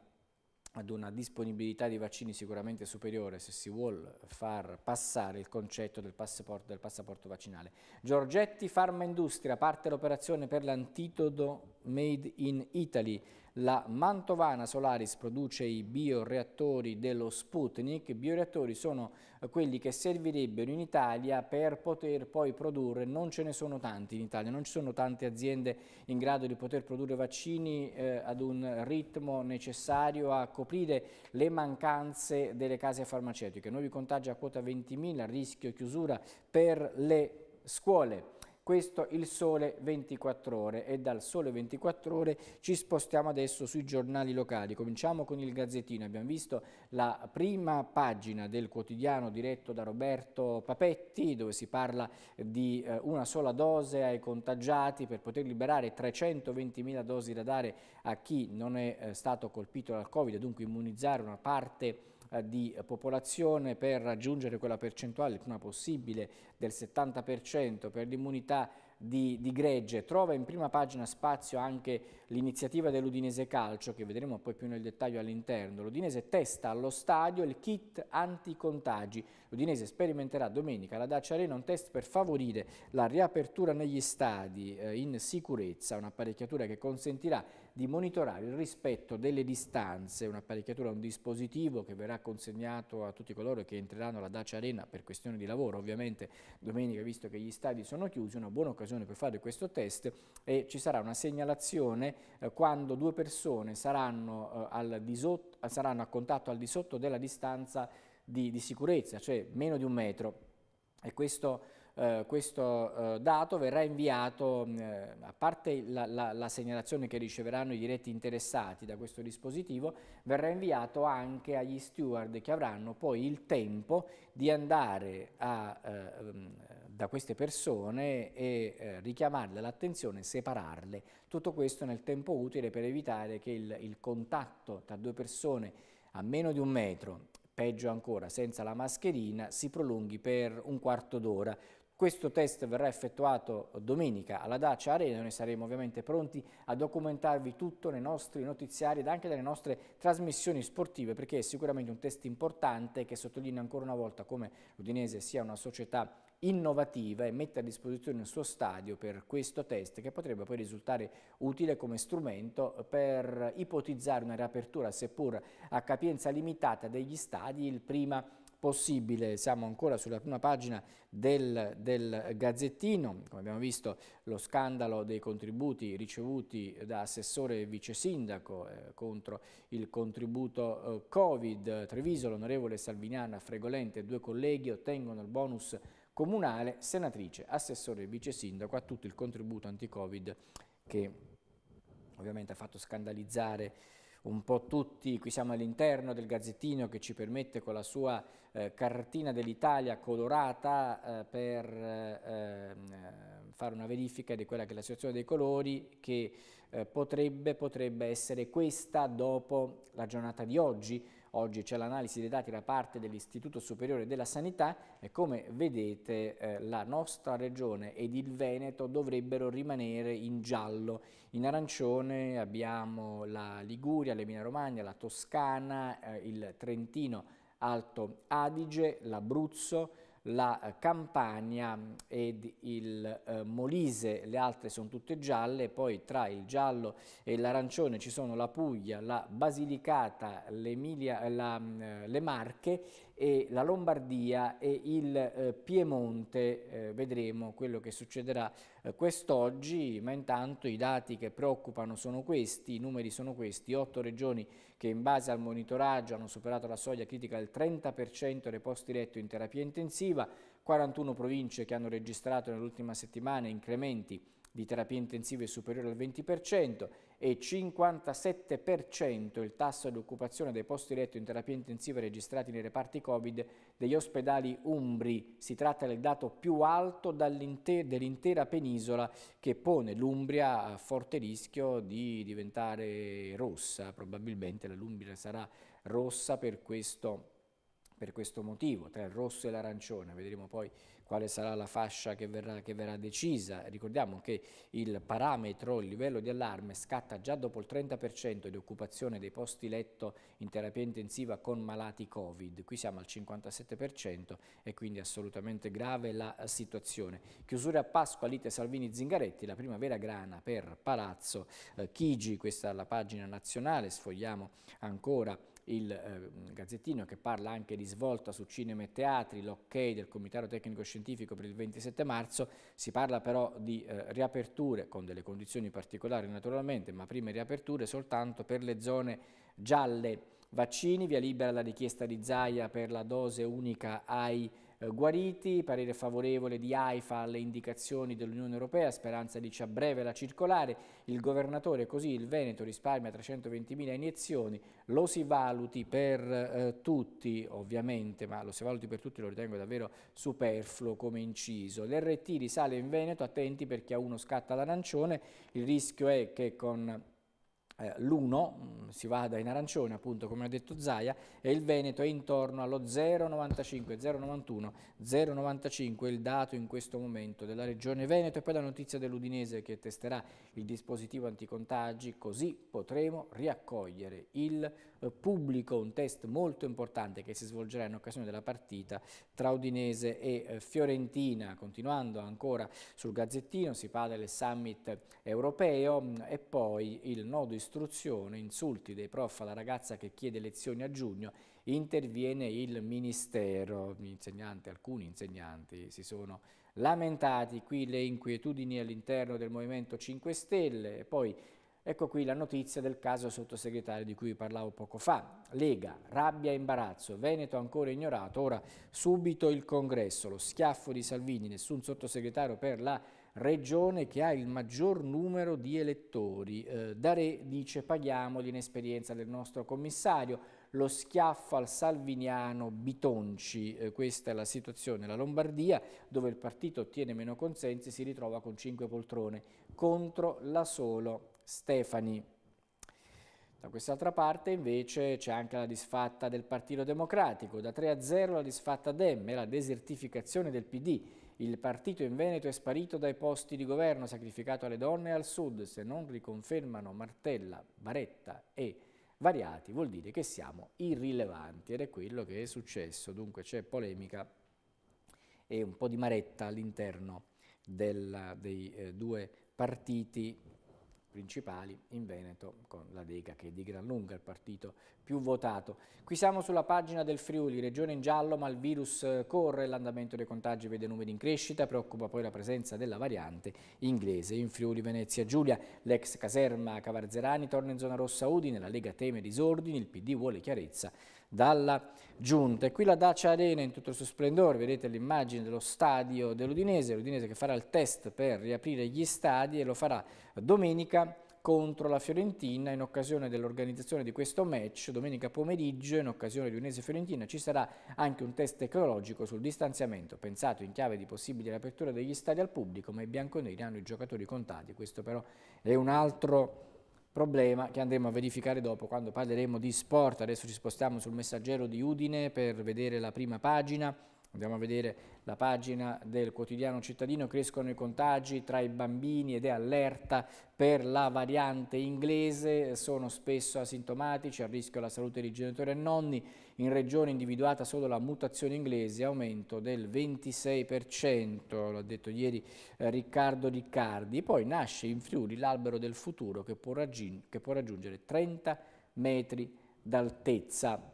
ad una disponibilità di vaccini sicuramente superiore se si vuole far passare il concetto del passaporto, del passaporto vaccinale. Giorgetti Farma Industria parte l'operazione per l'antitodo Made in Italy. La Mantovana Solaris produce i bioreattori dello Sputnik. I bioreattori sono eh, quelli che servirebbero in Italia per poter poi produrre, non ce ne sono tanti in Italia, non ci sono tante aziende in grado di poter produrre vaccini eh, ad un ritmo necessario a coprire le mancanze delle case farmaceutiche. Nuovi contagi a quota 20.000, rischio chiusura per le scuole questo il Sole 24 Ore e dal Sole 24 Ore ci spostiamo adesso sui giornali locali. Cominciamo con il Gazzettino, abbiamo visto la prima pagina del quotidiano diretto da Roberto Papetti dove si parla di eh, una sola dose ai contagiati per poter liberare 320.000 dosi da dare a chi non è eh, stato colpito dal Covid, dunque immunizzare una parte di eh, di popolazione per raggiungere quella percentuale il prima possibile del 70% per l'immunità di, di, gregge. Trova in prima pagina spazio anche l'iniziativa dell'Udinese Calcio, che vedremo poi più nel dettaglio all'interno. L'Udinese testa allo stadio il kit anticontagi. L'Udinese sperimenterà domenica alla Dacia Arena un test per favorire la riapertura negli stadi eh, in sicurezza, un'apparecchiatura che consentirà di monitorare il rispetto delle distanze, un'apparecchiatura, un dispositivo che verrà consegnato a tutti coloro che entreranno alla Dacia Arena per questioni di lavoro, ovviamente domenica visto che gli stadi sono chiusi, una buona occasione per fare questo test e ci sarà una segnalazione eh, quando due persone saranno, eh, disotto, saranno a contatto al di sotto della distanza di, di sicurezza, cioè meno di un metro e questo eh, questo eh, dato verrà inviato, mm, eh, a parte la, la, la, segnalazione che riceveranno i diretti interessati da questo dispositivo, verrà inviato anche agli steward che avranno poi il tempo di andare a, eh, mm, da queste persone e eh, richiamarle l'attenzione, separarle. Tutto questo nel tempo utile per evitare che il, il contatto tra due persone a meno di un metro peggio ancora senza la mascherina, si prolunghi per un quarto d'ora. Questo test verrà effettuato domenica alla Dacia Arena, noi saremo ovviamente pronti a documentarvi tutto nei nostri notiziari ed anche nelle nostre trasmissioni sportive perché è sicuramente un test importante che sottolinea ancora una volta come l'Udinese sia una società innovativa e mette a disposizione il suo stadio per questo test che potrebbe poi risultare utile come strumento per ipotizzare una riapertura seppur a capienza limitata degli stadi il prima possibile. Siamo ancora sulla prima pagina del, del, Gazzettino, come abbiamo visto lo scandalo dei contributi ricevuti da assessore e vice sindaco eh, contro il contributo eh, Covid. Treviso, l'onorevole Salviniana Fregolente e due colleghi ottengono il bonus comunale, senatrice, assessore e vice sindaco a tutto il contributo anti-Covid che ovviamente ha fatto scandalizzare un po' tutti, qui siamo all'interno del Gazzettino che ci permette con la sua eh, cartina dell'Italia colorata eh, per eh, ehm, fare una verifica di quella che è la situazione dei colori che eh, potrebbe, potrebbe essere questa dopo la giornata di oggi Oggi c'è l'analisi dei dati da parte dell'Istituto Superiore della Sanità e come vedete eh, la nostra regione ed il Veneto dovrebbero rimanere in giallo. In arancione abbiamo la Liguria, l'Emilia Romagna, la Toscana, eh, il Trentino Alto Adige, l'Abruzzo, la eh, Campania ed il eh, Molise, le altre sono tutte gialle, poi tra il giallo e l'arancione ci sono la Puglia, la Basilicata, le, Emilia, la, mm, eh, le Marche e la Lombardia e il eh, Piemonte, eh, vedremo quello che succederà eh, quest'oggi, ma intanto i dati che preoccupano sono questi, i numeri sono questi, otto regioni che in base al monitoraggio hanno superato la soglia critica del 30% dei posti letto in terapia intensiva, 41 province che hanno registrato nell'ultima settimana incrementi di terapie intensive superiori al 20%, e 57% il tasso di occupazione dei posti letto in terapia intensiva registrati nei reparti Covid degli ospedali Umbri. Si tratta del dato più alto dell'intera penisola che pone l'Umbria a forte rischio di diventare rossa. Probabilmente l'Umbria sarà rossa per questo, per questo motivo, tra il rosso e l'arancione. Vedremo poi quale sarà la fascia che verrà, che verrà decisa. Ricordiamo che il parametro, il livello di allarme scatta già dopo il 30% di occupazione dei posti letto in terapia intensiva con malati Covid. Qui siamo al 57% e quindi assolutamente grave la situazione. Chiusura a Pasqua, Lite Salvini Zingaretti, la primavera grana per Palazzo eh, Chigi, questa è la pagina nazionale, sfogliamo ancora il eh, Gazzettino che parla anche di svolta su cinema e teatri, l'ok ok del Comitato Tecnico Scientifico per il 27 marzo, si parla però di eh, riaperture con delle condizioni particolari naturalmente, ma prime riaperture soltanto per le zone gialle. Vaccini, via libera la richiesta di Zaia per la dose unica ai eh, guariti, parere favorevole di AIFA alle indicazioni dell'Unione Europea, Speranza dice a breve la circolare, il governatore così il Veneto risparmia 320.000 iniezioni, lo si valuti per eh, tutti ovviamente, ma lo si valuti per tutti lo ritengo davvero superfluo come inciso. L'RT risale in Veneto, attenti perché a uno scatta l'arancione, il rischio è che con eh, l'1, mm, si vada in arancione appunto come ha detto Zaia, e il Veneto è intorno allo 0,95, 0,91, 0,95 il dato in questo momento della regione Veneto e poi la notizia dell'Udinese che testerà il dispositivo anticontagi, così potremo riaccogliere il eh, pubblico un test molto importante che si svolgerà in occasione della partita tra Udinese e eh, Fiorentina. Continuando ancora sul Gazzettino si parla del summit europeo mm, e poi il nodo istruzione, insulti dei prof alla ragazza che chiede lezioni a giugno interviene il Ministero, insegnanti, alcuni insegnanti si sono lamentati, qui le inquietudini all'interno del Movimento 5 Stelle, poi Ecco qui la notizia del caso sottosegretario di cui parlavo poco fa. Lega, rabbia e imbarazzo, Veneto ancora ignorato, ora subito il congresso, lo schiaffo di Salvini, nessun sottosegretario per la regione che ha il maggior numero di elettori. Eh, Re dice paghiamo l'inesperienza del nostro commissario, lo schiaffo al salviniano Bitonci, eh, questa è la situazione. La Lombardia, dove il partito ottiene meno consensi, si ritrova con cinque poltrone contro la solo Stefani. Da quest'altra parte invece c'è anche la disfatta del Partito Democratico, da 3 a 0 la disfatta Dem e la desertificazione del PD. Il partito in Veneto è sparito dai posti di governo, sacrificato alle donne e al sud. Se non riconfermano Martella, Baretta e Variati vuol dire che siamo irrilevanti ed è quello che è successo. Dunque c'è polemica e un po' di maretta all'interno dei eh, due partiti principali, in Veneto con la Lega che è di gran lunga il partito più votato. Qui siamo sulla pagina del Friuli, regione in giallo ma il virus eh, corre, l'andamento dei contagi vede numeri in crescita, preoccupa poi la presenza della variante inglese. In Friuli Venezia Giulia l'ex caserma Cavarzerani torna in zona rossa Udine, la Lega teme disordini, il PD vuole chiarezza dalla giunta. E qui la Dacia Arena in tutto il suo splendore, vedete l'immagine dello stadio dell'Udinese, l'Udinese che farà il test per riaprire gli stadi e lo farà domenica contro la Fiorentina in occasione dell'organizzazione di questo match domenica pomeriggio in occasione di Unese Fiorentina ci sarà anche un test tecnologico sul distanziamento pensato in chiave di possibile apertura degli stadi al pubblico ma i bianconeri hanno i giocatori contati questo però è un altro problema che andremo a verificare dopo quando parleremo di sport. Adesso ci spostiamo sul messaggero di Udine per vedere la prima pagina. Andiamo a vedere la pagina del quotidiano cittadino, crescono i contagi tra i bambini ed è allerta per la variante inglese, sono spesso asintomatici, a rischio la salute di genitori e nonni, in regione individuata solo la mutazione inglese, aumento del 26%, l'ha detto ieri eh, Riccardo Riccardi. Poi nasce in Friuli l'albero del futuro che può, che può raggiungere 30 metri d'altezza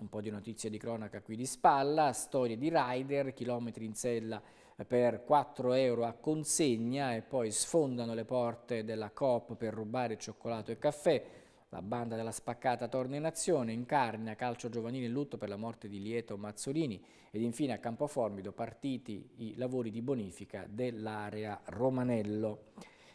un po' di notizie di cronaca qui di spalla, storie di rider, chilometri in sella per 4 euro a consegna e poi sfondano le porte della Coop per rubare cioccolato e caffè. La banda della spaccata torna in azione, incarna calcio giovanile in lutto per la morte di Lieto Mazzolini ed infine a Campoformido partiti i lavori di bonifica dell'area Romanello.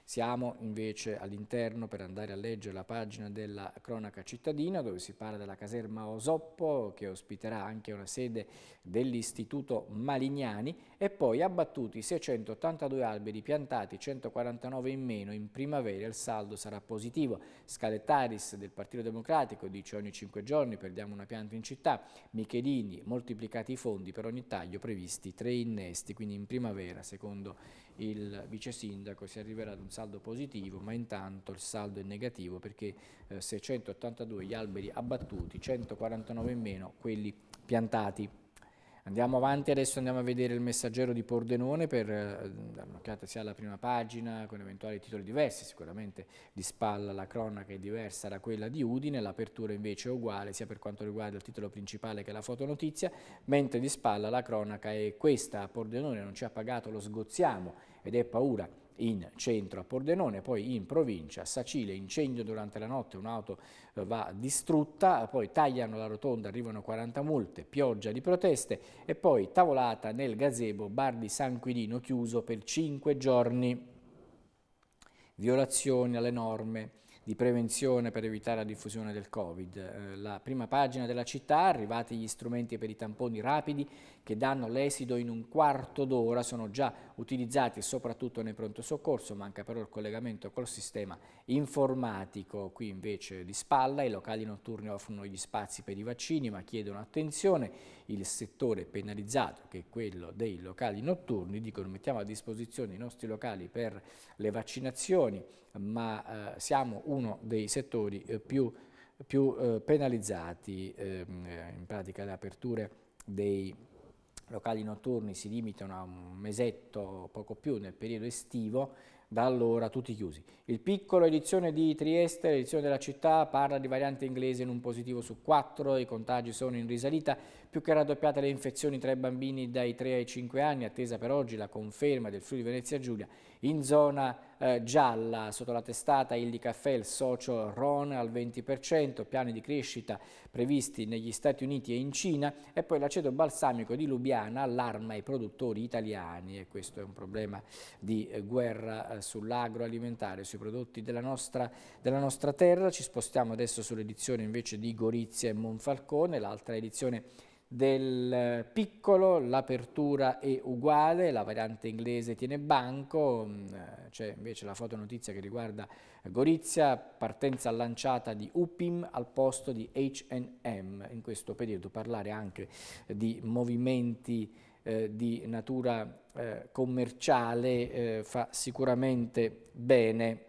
Siamo invece all'interno per andare a leggere la pagina della cronaca cittadina dove si parla della caserma Osoppo che ospiterà anche una sede dell'istituto Malignani e poi abbattuti 682 alberi piantati 149 in meno in primavera il saldo sarà positivo. Scalettaris del Partito Democratico dice ogni 5 giorni perdiamo una pianta in città, Michelini moltiplicati i fondi per ogni taglio previsti tre innesti quindi in primavera secondo il vice sindaco si arriverà ad un saldo positivo, ma intanto il saldo è negativo perché eh, 682 gli alberi abbattuti, 149 in meno quelli piantati. Andiamo avanti, adesso andiamo a vedere il messaggero di Pordenone per eh, dare un'occhiata sia alla prima pagina con eventuali titoli diversi, sicuramente di spalla la cronaca è diversa da quella di Udine, l'apertura invece è uguale sia per quanto riguarda il titolo principale che la fotonotizia, mentre di spalla la cronaca è questa, Pordenone non ci ha pagato lo sgozziamo ed è paura in centro a Pordenone, poi in provincia, a Sacile, incendio durante la notte, un'auto eh, va distrutta, poi tagliano la rotonda, arrivano 40 multe, pioggia di proteste e poi tavolata nel gazebo, bar di San Quirino chiuso per 5 giorni, violazioni alle norme di prevenzione per evitare la diffusione del Covid. Eh, la prima pagina della città, arrivati gli strumenti per i tamponi rapidi che danno l'esito in un quarto d'ora sono già utilizzati soprattutto nel pronto soccorso, manca però il collegamento col sistema informatico qui invece di spalla, i locali notturni offrono gli spazi per i vaccini ma chiedono attenzione, il settore penalizzato che è quello dei locali notturni, dicono mettiamo a disposizione i nostri locali per le vaccinazioni ma eh, siamo uno dei settori eh, più, più eh, penalizzati ehm, eh, in pratica le aperture dei locali notturni si limitano a un mesetto, poco più, nel periodo estivo, da allora tutti chiusi. Il piccolo edizione di Trieste, edizione della città, parla di variante inglese in un positivo su quattro, i contagi sono in risalita, più che raddoppiate le infezioni tra i bambini dai 3 ai 5 anni, attesa per oggi la conferma del Friuli Venezia Giulia in zona eh, gialla, sotto la testata il caffè, il socio RON al 20%, piani di crescita previsti negli Stati Uniti e in Cina e poi l'aceto balsamico di Lubiana allarma i produttori italiani e questo è un problema di eh, guerra eh, sull'agroalimentare, sui prodotti della nostra, della nostra terra. Ci spostiamo adesso sull'edizione invece di Gorizia e Monfalcone, l'altra edizione del piccolo, l'apertura è uguale, la variante inglese tiene banco, mm, c'è invece la fotonotizia che riguarda Gorizia, partenza lanciata di UPIM al posto di H&M, in questo periodo parlare anche di movimenti eh, di natura eh, commerciale eh, fa sicuramente bene.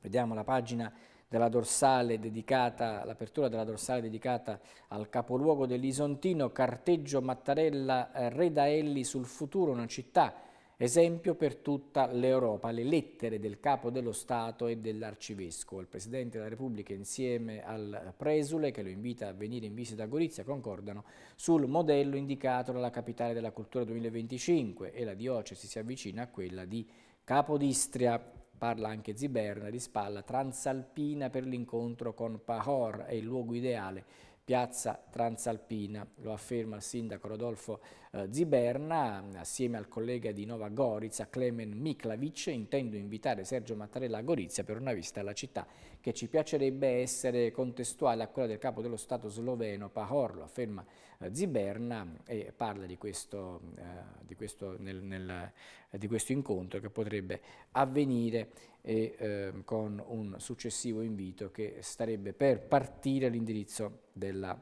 Vediamo la pagina della dorsale dedicata, l'apertura della dorsale dedicata al capoluogo dell'Isontino, carteggio Mattarella eh, Redaelli sul futuro, una città esempio per tutta l'Europa, le lettere del capo dello Stato e dell'arcivescovo. Il Presidente della Repubblica insieme al Presule, che lo invita a venire in visita a Gorizia, concordano sul modello indicato dalla Capitale della Cultura 2025 e la diocesi si avvicina a quella di Capodistria parla anche Ziberna di spalla, transalpina per l'incontro con Pahor, è il luogo ideale Piazza Transalpina, lo afferma il sindaco Rodolfo eh, Ziberna assieme al collega di Nova Gorizia Klemen Miklavic, intendo invitare Sergio Mattarella a Gorizia per una visita alla città che ci piacerebbe essere contestuale a quella del capo dello Stato sloveno Pahor, lo afferma eh, Ziberna e parla di questo, eh, di, questo nel, nel, di questo incontro che potrebbe avvenire e eh, con un successivo invito che starebbe per partire all'indirizzo della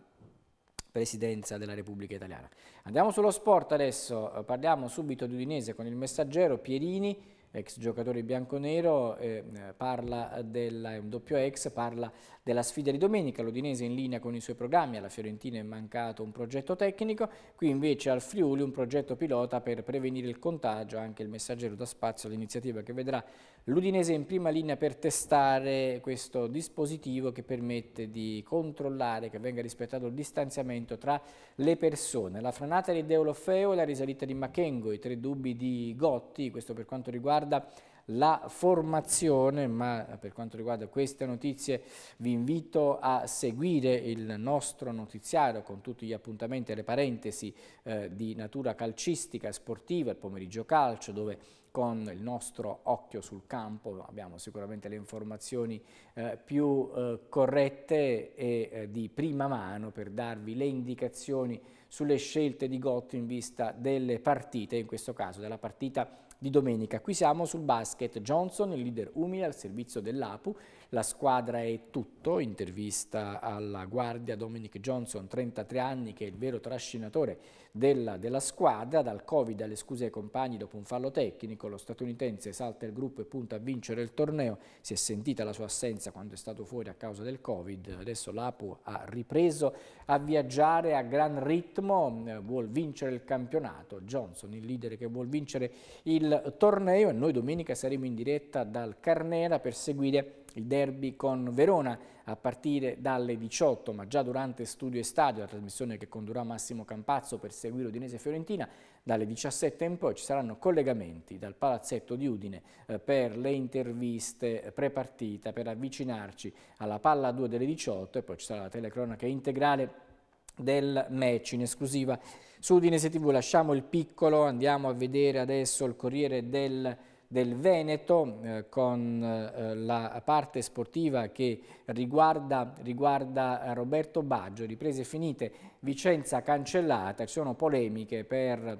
Presidenza della Repubblica Italiana. Andiamo sullo sport adesso, eh, parliamo subito di Udinese con il messaggero Pierini, ex giocatore bianconero, eh, parla della, un doppio ex, parla della sfida di domenica, l'Udinese in linea con i suoi programmi, alla Fiorentina è mancato un progetto tecnico, qui invece al Friuli un progetto pilota per prevenire il contagio, anche il messaggero da spazio all'iniziativa che vedrà L'Udinese è in prima linea per testare questo dispositivo che permette di controllare che venga rispettato il distanziamento tra le persone. La franata di Deolofeo e la risalita di Machengo, i tre dubbi di Gotti, questo per quanto riguarda la formazione, ma per quanto riguarda queste notizie vi invito a seguire il nostro notiziario con tutti gli appuntamenti e le parentesi eh, di natura calcistica, sportiva, il pomeriggio calcio, dove con il nostro occhio sul campo, abbiamo sicuramente le informazioni eh, più eh, corrette e eh, di prima mano per darvi le indicazioni sulle scelte di Gotto in vista delle partite, in questo caso della partita di domenica. Qui siamo sul basket Johnson, il leader umile al servizio dell'APU, la squadra è tutto, intervista alla guardia Dominic Johnson, 33 anni, che è il vero trascinatore della, della squadra, dal Covid alle scuse ai compagni dopo un fallo tecnico, lo statunitense salta il gruppo e punta a vincere il torneo, si è sentita la sua assenza quando è stato fuori a causa del Covid, adesso l'Apu ha ripreso a viaggiare a gran ritmo, eh, vuol vincere il campionato, Johnson il leader che vuol vincere il torneo e noi domenica saremo in diretta dal Carnera per seguire il derby con Verona a partire dalle 18, ma già durante Studio e Stadio, la trasmissione che condurrà Massimo Campazzo per seguire Udinese e Fiorentina, dalle 17 in poi ci saranno collegamenti dal palazzetto di Udine eh, per le interviste prepartita, per avvicinarci alla palla 2 delle 18 e poi ci sarà la telecronaca integrale del match in esclusiva su Udinese TV. Lasciamo il piccolo, andiamo a vedere adesso il Corriere del del Veneto eh, con eh, la parte sportiva che riguarda, riguarda eh, Roberto Baggio, riprese finite, Vicenza cancellata, ci sono polemiche per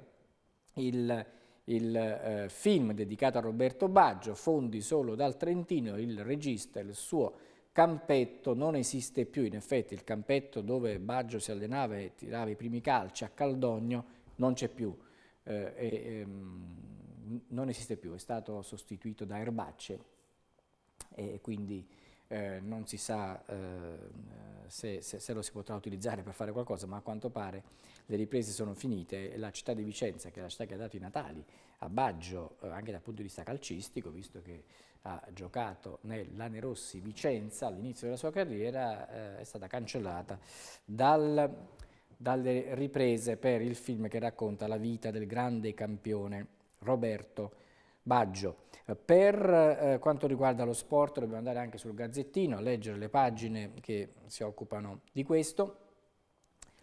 il il eh, film dedicato a Roberto Baggio, fondi solo dal Trentino, il regista, il suo campetto non esiste più, in effetti il campetto dove Baggio si allenava e tirava i primi calci a Caldogno non c'è più. Eh, e, ehm non esiste più, è stato sostituito da erbacce e quindi eh, non si sa eh, se, se, se, lo si potrà utilizzare per fare qualcosa, ma a quanto pare le riprese sono finite. La città di Vicenza, che è la città che ha dato i natali a Baggio, eh, anche dal punto di vista calcistico, visto che ha giocato nell'Anerossi Vicenza all'inizio della sua carriera, eh, è stata cancellata dal, dalle riprese per il film che racconta la vita del grande campione Roberto Baggio. Eh, per eh, quanto riguarda lo sport dobbiamo andare anche sul Gazzettino a leggere le pagine che si occupano di questo.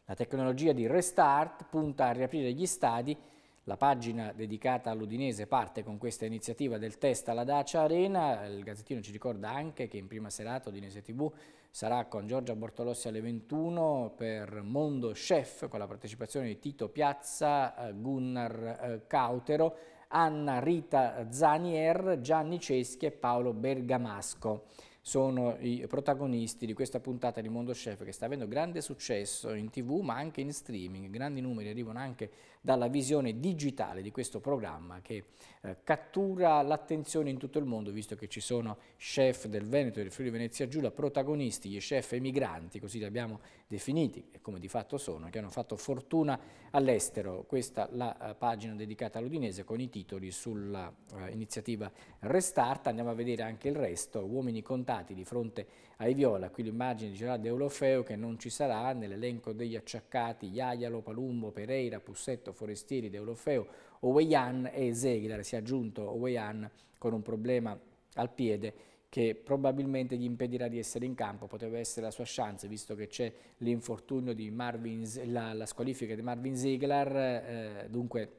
La tecnologia di Restart punta a riaprire gli stadi. La pagina dedicata all'Udinese parte con questa iniziativa del test alla Dacia Arena. Il Gazzettino ci ricorda anche che in prima serata Udinese TV sarà con Giorgia Bortolossi alle 21 per Mondo Chef con la partecipazione di Tito Piazza, eh, Gunnar eh, Cautero, Anna Rita Zanier, Gianni Ceschi e Paolo Bergamasco sono i protagonisti di questa puntata di Mondo Chef che sta avendo grande successo in tv ma anche in streaming, grandi numeri arrivano anche dalla visione digitale di questo programma che eh, cattura l'attenzione in tutto il mondo, visto che ci sono chef del Veneto e del Friuli Venezia Giulia, protagonisti, gli chef emigranti, così li abbiamo definiti, e come di fatto sono, che hanno fatto fortuna all'estero. Questa è la eh, pagina dedicata all'Udinese con i titoli sull'iniziativa eh, Restart. Andiamo a vedere anche il resto, uomini contati di fronte a ai viola. Qui l'immagine di Gerardo Eulofeo che non ci sarà nell'elenco degli acciaccati Iaialo, Palumbo, Pereira, Pussetto, Forestieri, Deulofeo, Oweyan e Zeghilar. Si è aggiunto Oweyan con un problema al piede che probabilmente gli impedirà di essere in campo, poteva essere la sua chance, visto che c'è l'infortunio di Marvin, la, la, squalifica di Marvin Ziegler, eh, dunque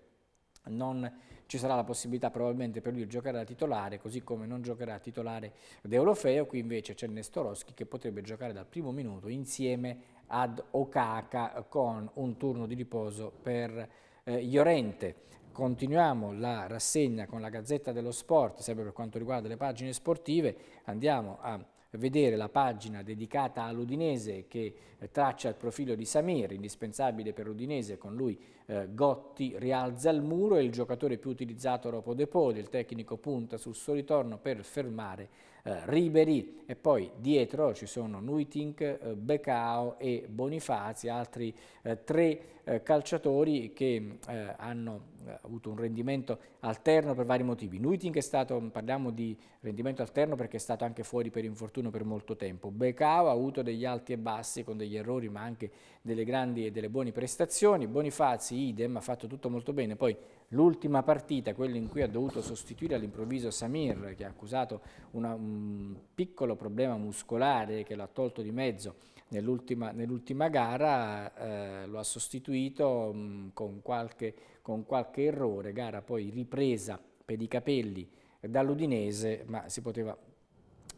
non ci sarà la possibilità probabilmente per lui di giocare da titolare, così come non giocherà a titolare Deolofeo, qui invece c'è Nestorowski che potrebbe giocare dal primo minuto insieme ad Okaka con un turno di riposo per eh, Iorente. Continuiamo la rassegna con la Gazzetta dello Sport, sempre per quanto riguarda le pagine sportive, andiamo a vedere la pagina dedicata all'Udinese che eh, traccia il profilo di Samir, indispensabile per l'Udinese, con lui eh, Gotti rialza il muro e il giocatore più utilizzato Ropo De Poli, il tecnico punta sul suo ritorno per fermare eh, Ribery e poi dietro ci sono Nuitink, eh, Becao e Bonifazi, altri eh, tre eh, calciatori che eh, hanno eh, avuto un rendimento alterno per vari motivi. Nuitink è stato, parliamo di rendimento alterno perché è stato anche fuori per infortunio per molto tempo. Becao ha avuto degli alti e bassi con degli errori ma anche delle grandi e delle buone prestazioni. Bonifazi idem, ha fatto tutto molto bene, poi L'ultima partita, quella in cui ha dovuto sostituire all'improvviso Samir, che ha accusato una, un piccolo problema muscolare che l'ha tolto di mezzo nell'ultima nell gara, eh, lo ha sostituito mh, mm, con, qualche, con qualche errore, gara poi ripresa per i capelli dall'Udinese, ma si poteva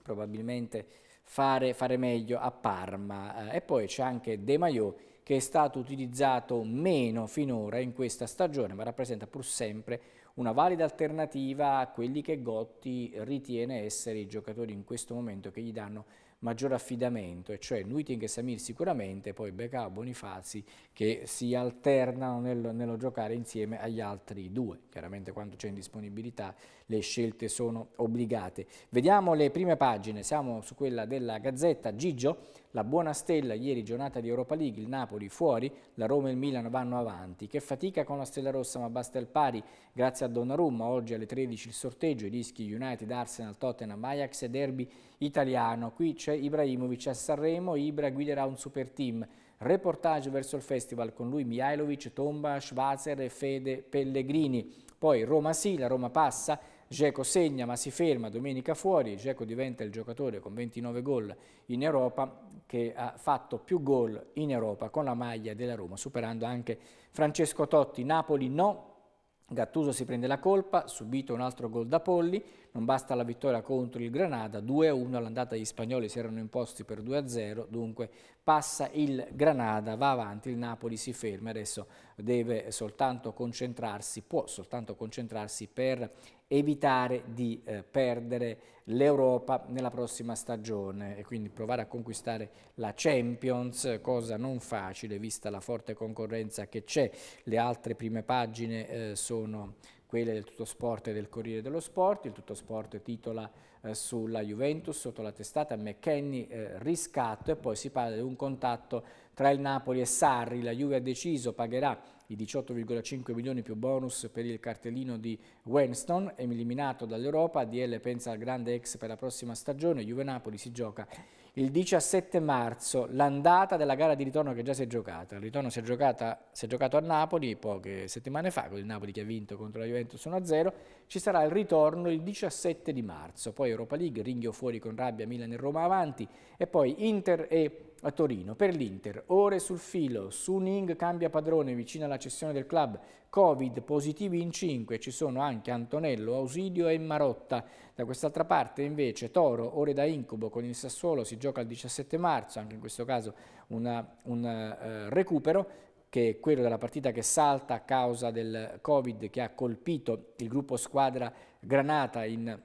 probabilmente fare, fare meglio a Parma. Eh, e poi c'è anche De Maio che è stato utilizzato meno finora in questa stagione, ma rappresenta pur sempre una valida alternativa a quelli che Gotti ritiene essere i giocatori in questo momento che gli danno maggior affidamento, e cioè Nuiting e Samir sicuramente, poi Becao, Bonifazi che si alternano nel, nello giocare insieme agli altri due. Chiaramente quando c'è indisponibilità le scelte sono obbligate. Vediamo le prime pagine, siamo su quella della Gazzetta. Gigio, la buona stella, ieri giornata di Europa League, il Napoli fuori, la Roma e il Milano vanno avanti. Che fatica con la Stella Rossa, ma basta il pari. Grazie a Donnarumma, oggi alle 13 il sorteggio, i rischi United, Arsenal, Tottenham, Ajax e Derby italiano. Qui c'è Ibrahimovic a Sanremo, Ibra guiderà un super team. Reportage verso il festival con lui Mihailovic, Tomba, Schwazer e Fede Pellegrini. Poi Roma sì, la Roma passa, Geco segna ma si ferma domenica fuori, Geco diventa il giocatore con 29 gol in Europa che ha fatto più gol in Europa con la maglia della Roma, superando anche Francesco Totti. Napoli no, Gattuso si prende la colpa, subito un altro gol da Polli, non basta la vittoria contro il Granada, 2-1 all'andata gli spagnoli si erano imposti per 2-0, dunque passa il Granada, va avanti, il Napoli si ferma, adesso deve soltanto concentrarsi, può soltanto concentrarsi per evitare di eh, perdere l'Europa nella prossima stagione e quindi provare a conquistare la Champions, cosa non facile vista la forte concorrenza che c'è, le altre prime pagine eh, sono quelle del Tutto Sport e del Corriere dello Sport. Il Tutto Sport titola eh, sulla Juventus sotto la testata McKenny eh, riscatto e poi si parla di un contatto tra il Napoli e Sarri. La Juve ha deciso, pagherà i 18,5 milioni più bonus per il cartellino di Winston, eliminato dall'Europa. DL pensa al grande ex per la prossima stagione. Juve-Napoli si gioca il 17 marzo l'andata della gara di ritorno che già si è giocata. Il ritorno si è, giocata, si è giocato a Napoli poche settimane fa, con il Napoli che ha vinto contro la Juventus 1-0. Ci sarà il ritorno il 17 di marzo, poi Europa League, ringhio fuori con rabbia, Milan e Roma avanti e poi Inter e a Torino. Per l'Inter, ore sul filo, Suning cambia padrone vicino alla cessione del club, Covid positivi in 5, ci sono anche Antonello, Ausilio e Marotta. Da quest'altra parte invece Toro, ore da incubo con il Sassuolo, si gioca il 17 marzo, anche in questo caso una, un uh, recupero che è quello della partita che salta a causa del Covid che ha colpito il gruppo squadra Granata in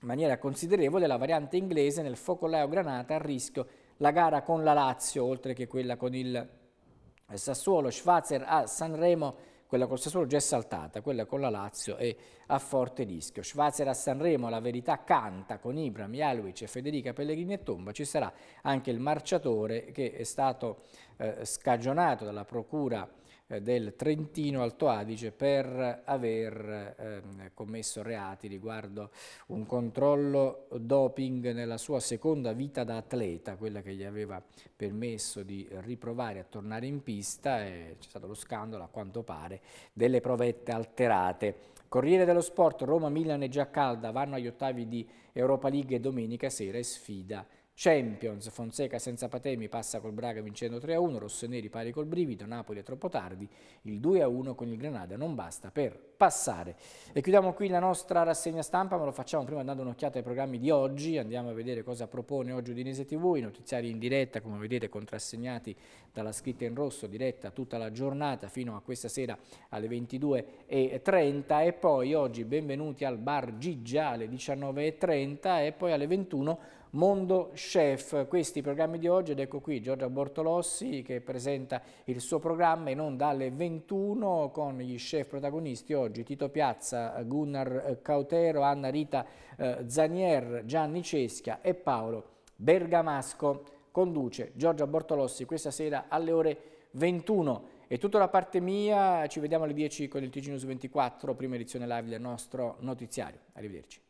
maniera considerevole, la variante inglese nel focolaio Granata a rischio la gara con la Lazio, oltre che quella con il Sassuolo, Schwarzer a Sanremo quella con il Sassuolo già è saltata, quella con la Lazio è a forte rischio. Schwarzer a Sanremo, la verità canta con Ibram, Jalwic e Federica Pellegrini e Tomba, ci sarà anche il marciatore che è stato eh, scagionato dalla procura eh, del Trentino Alto Adige per aver ehm, commesso reati riguardo un controllo doping nella sua seconda vita da atleta, quella che gli aveva permesso di riprovare a tornare in pista e c'è stato lo scandalo a quanto pare delle provette alterate. Corriere dello Sport, Roma, Milan e Giacalda vanno agli ottavi di Europa League domenica sera e sfida Champions, Fonseca senza patemi passa col Braga vincendo 3-1, Rossoneri pari col Brivido, Napoli è troppo tardi, il 2-1 con il Granada non basta per passare. E chiudiamo qui la nostra rassegna stampa, ma lo facciamo prima dando un'occhiata ai programmi di oggi, andiamo a vedere cosa propone oggi Udinese TV, i notiziari in diretta come vedete contrassegnati dalla scritta in rosso, diretta tutta la giornata fino a questa sera alle 22.30 e poi oggi benvenuti al Bar Gigia alle 19.30 e poi alle 21 Mondo Chef, questi i programmi di oggi ed ecco qui Giorgia Bortolossi che presenta il suo programma in onda alle 21 con gli chef protagonisti oggi Tito Piazza, Gunnar eh, Cautero, Anna Rita eh, Zanier, Gianni Ceschia e Paolo Bergamasco. Conduce Giorgia Bortolossi questa sera alle ore 21. È tutta la parte mia, ci vediamo alle 10 con il TG News 24, prima edizione live del nostro notiziario. Arrivederci.